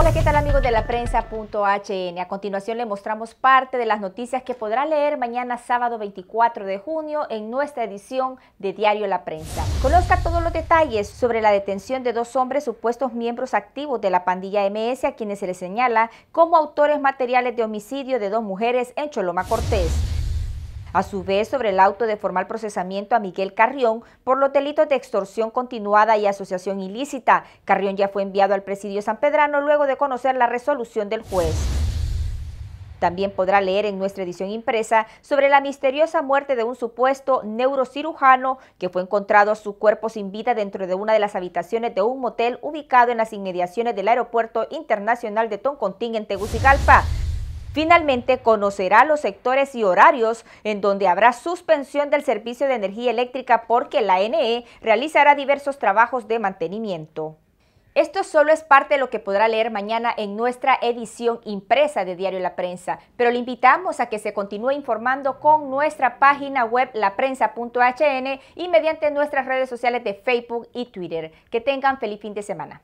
Hola, ¿qué tal amigos de la prensa.hn? A continuación le mostramos parte de las noticias que podrá leer mañana sábado 24 de junio en nuestra edición de Diario La Prensa. Conozca todos los detalles sobre la detención de dos hombres supuestos miembros activos de la pandilla MS a quienes se les señala como autores materiales de homicidio de dos mujeres en Choloma Cortés. A su vez, sobre el auto de formal procesamiento a Miguel Carrión por los delitos de extorsión continuada y asociación ilícita, Carrión ya fue enviado al presidio San Pedrano luego de conocer la resolución del juez. También podrá leer en nuestra edición impresa sobre la misteriosa muerte de un supuesto neurocirujano que fue encontrado su cuerpo sin vida dentro de una de las habitaciones de un motel ubicado en las inmediaciones del Aeropuerto Internacional de Toncontín en Tegucigalpa. Finalmente, conocerá los sectores y horarios en donde habrá suspensión del servicio de energía eléctrica porque la NE realizará diversos trabajos de mantenimiento. Esto solo es parte de lo que podrá leer mañana en nuestra edición impresa de Diario La Prensa, pero le invitamos a que se continúe informando con nuestra página web laprensa.hn y mediante nuestras redes sociales de Facebook y Twitter. Que tengan feliz fin de semana.